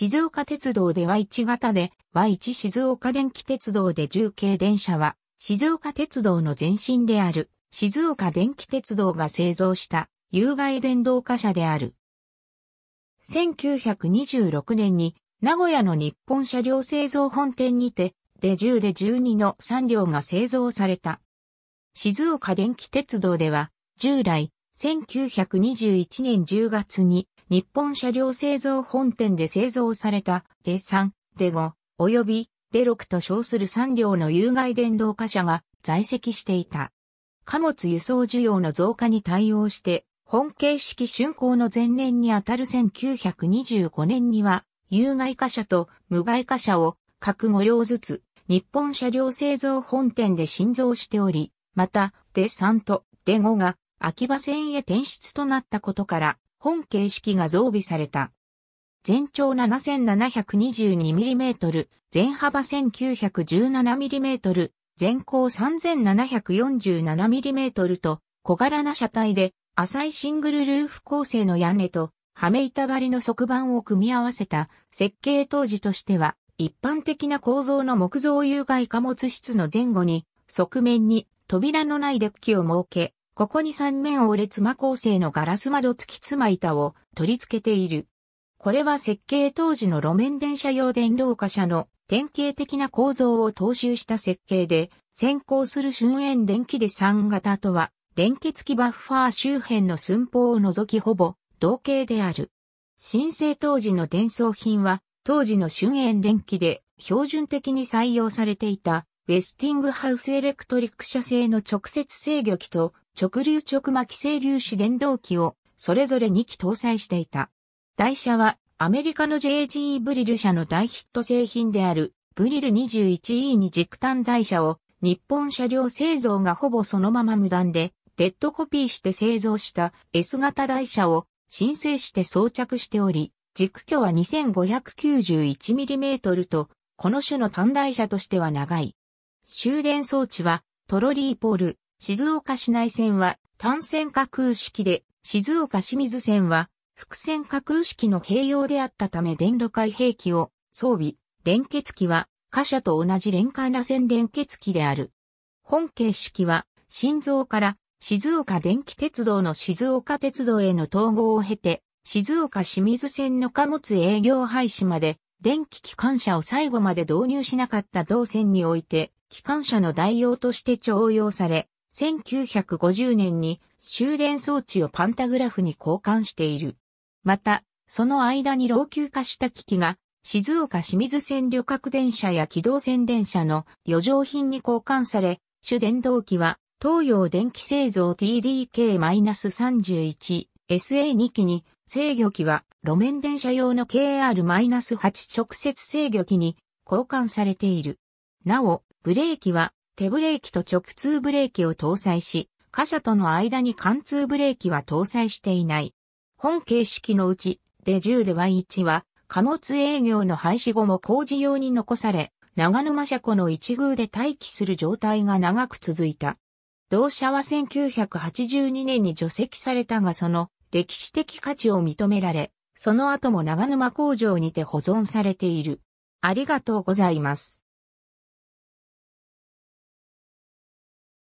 静岡鉄道で Y1 型で Y1 静岡電気鉄道で重慶電車は静岡鉄道の前身である静岡電気鉄道が製造した有害電動貨車である。1926年に名古屋の日本車両製造本店にてで10で12の3両が製造された。静岡電気鉄道では従来1921年10月に日本車両製造本店で製造された、デ3、デ5、及び、デ6と称する3両の有害電動貨車が在籍していた。貨物輸送需要の増加に対応して、本形式竣工の前年にあたる1925年には、有害貨車と無害貨車を各5両ずつ、日本車両製造本店で新造しており、また、デ3とデ5が秋葉線へ転出となったことから、本形式が増備された。全長 7722mm、全幅 1917mm、全高 3747mm と小柄な車体で浅いシングルルーフ構成の屋根と羽目板張りの側板を組み合わせた設計当時としては一般的な構造の木造有害貨物室の前後に側面に扉のないデッキを設けここに三面折れ妻構成のガラス窓付き妻板を取り付けている。これは設計当時の路面電車用電動貨車の典型的な構造を踏襲した設計で、先行する瞬縁電気で3型とは、連結機バッファー周辺の寸法を除きほぼ同型である。申請当時の伝送品は、当時の春園電気で標準的に採用されていたウェスティングハウスエレクトリック社製の直接制御機と直流直巻整粒子電動機をそれぞれ2機搭載していた。台車はアメリカの JGE ブリル社の大ヒット製品であるブリル 21E に軸端台車を日本車両製造がほぼそのまま無断でデッドコピーして製造した S 型台車を申請して装着しており、軸距は 2591mm と、この種の短台車としては長い。終電装置はトロリーポール、静岡市内線は単線架空式で、静岡清水線は複線架空式の併用であったため電路開閉機を装備、連結機は貨車と同じ連関螺線連結機である。本形式は新造から静岡電気鉄道の静岡鉄道への統合を経て、静岡清水線の貨物営業廃止まで、電気機関車を最後まで導入しなかった同線において、機関車の代用として徴用され、1950年に終電装置をパンタグラフに交換している。また、その間に老朽化した機器が静岡清水線旅客電車や機動線電車の余剰品に交換され、主電動機は東洋電気製造 TDK-31SA2 機に、制御機は路面電車用の KR-8 直接制御機に交換されている。なお、ブレーキは手ブレーキと直通ブレーキを搭載し、貨車との間に貫通ブレーキは搭載していない。本形式のうち、で10で Y1 は、貨物営業の廃止後も工事用に残され、長沼車庫の一宮で待機する状態が長く続いた。同社は1982年に除籍されたがその歴史的価値を認められ、その後も長沼工場にて保存されている。ありがとうございます。